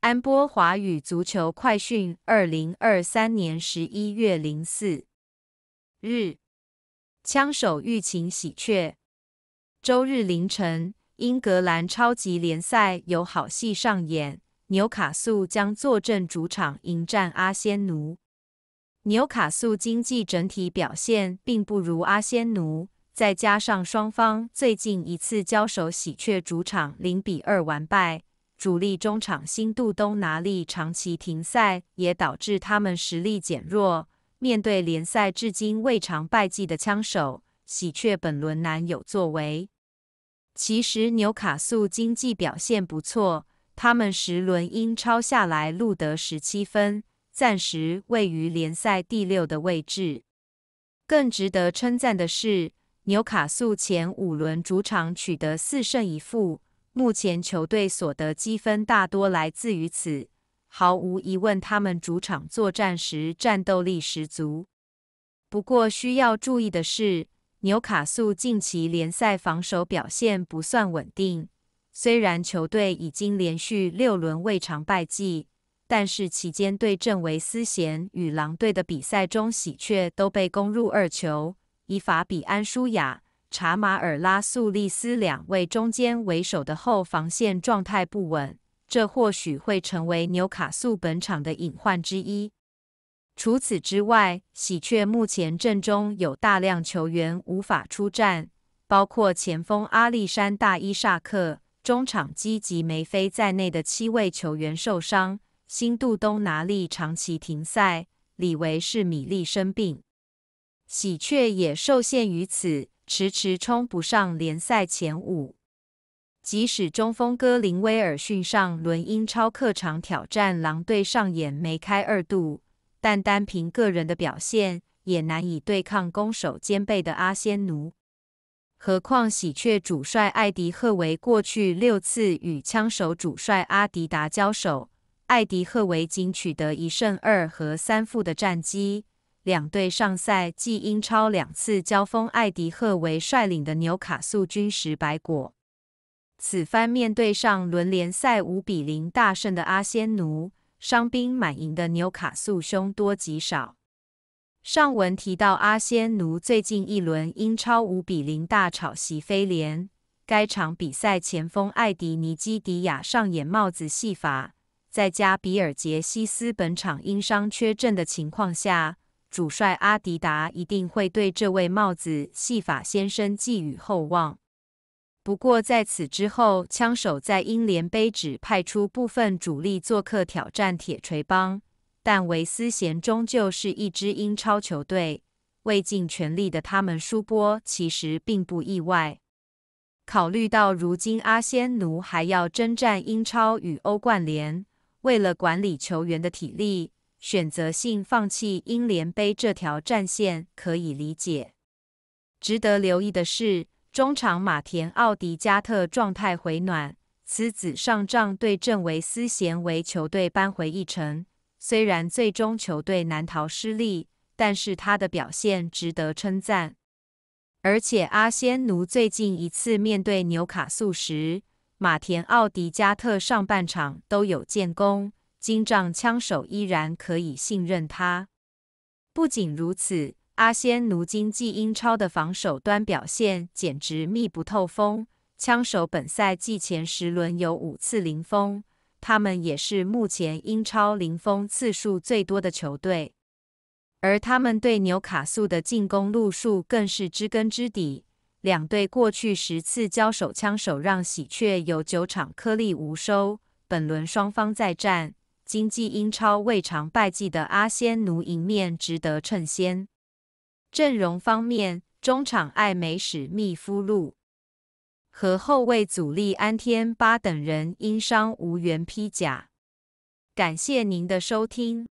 安波华语足球快讯，二零二三年十一月零四日。枪手欲擒喜鹊。周日凌晨，英格兰超级联赛有好戏上演，纽卡素将坐镇主场迎战阿仙奴。纽卡素经济整体表现并不如阿仙奴，再加上双方最近一次交手，喜鹊主场零比二完败。主力中场新杜东拿力长期停赛，也导致他们实力减弱。面对联赛至今未尝败绩的枪手，喜鹊本轮难有作为。其实纽卡素经济表现不错，他们十轮英超下来录得十七分，暂时位于联赛第六的位置。更值得称赞的是，纽卡素前五轮主场取得四胜一负。目前球队所得积分大多来自于此，毫无疑问，他们主场作战时战斗力十足。不过需要注意的是，纽卡素近期联赛防守表现不算稳定。虽然球队已经连续六轮未尝败绩，但是期间对阵维斯咸与狼队的比赛中，喜鹊都被攻入二球，以法比安舒亚。查马尔拉素利斯两位中间为首的后防线状态不稳，这或许会成为纽卡素本场的隐患之一。除此之外，喜鹊目前阵中有大量球员无法出战，包括前锋阿历山大伊萨克、中场基及梅菲在内的七位球员受伤，新杜东拿利长期停赛，李维是米利生病，喜鹊也受限于此。迟迟冲不上联赛前五。即使中锋哥林威尔逊上轮英超客场挑战狼队上演梅开二度，但单凭个人的表现也难以对抗攻守兼备的阿仙奴。何况喜鹊主帅艾迪赫维过去六次与枪手主帅阿迪达交手，艾迪赫维仅取得一胜二和三负的战绩。两队上赛季英超两次交锋，艾迪赫维率领的纽卡素均时白果。此番面对上轮联赛五比零大胜的阿仙奴，伤兵满营的纽卡素凶多吉少。上文提到，阿仙奴最近一轮英超五比零大炒席飞联，该场比赛前锋艾迪尼基迪亚上演帽子戏法，在加比尔杰西斯本场因伤缺阵的情况下。主帅阿迪达一定会对这位帽子戏法先生寄予厚望。不过在此之后，枪手在英联杯只派出部分主力做客挑战铁锤帮，但维斯咸终究是一支英超球队，未尽全力的他们输波其实并不意外。考虑到如今阿仙奴还要征战英超与欧冠联，为了管理球员的体力。选择性放弃英联杯这条战线可以理解。值得留意的是，中场马田奥迪加特状态回暖，此子上仗对阵维斯咸为球队扳回一城。虽然最终球队难逃失利，但是他的表现值得称赞。而且阿仙奴最近一次面对纽卡素时，马田奥迪加特上半场都有建功。金帐枪手依然可以信任他。不仅如此，阿仙奴今季英超的防守端表现简直密不透风。枪手本赛季前十轮有五次零封，他们也是目前英超零封次数最多的球队。而他们对纽卡素的进攻路数更是知根知底。两队过去十次交手，枪手让喜鹊有九场颗粒无收。本轮双方再战。经济英超未尝败绩的阿仙奴赢面值得称先。阵容方面，中场艾美史密夫路和后卫祖利安天八等人因伤无缘披甲。感谢您的收听。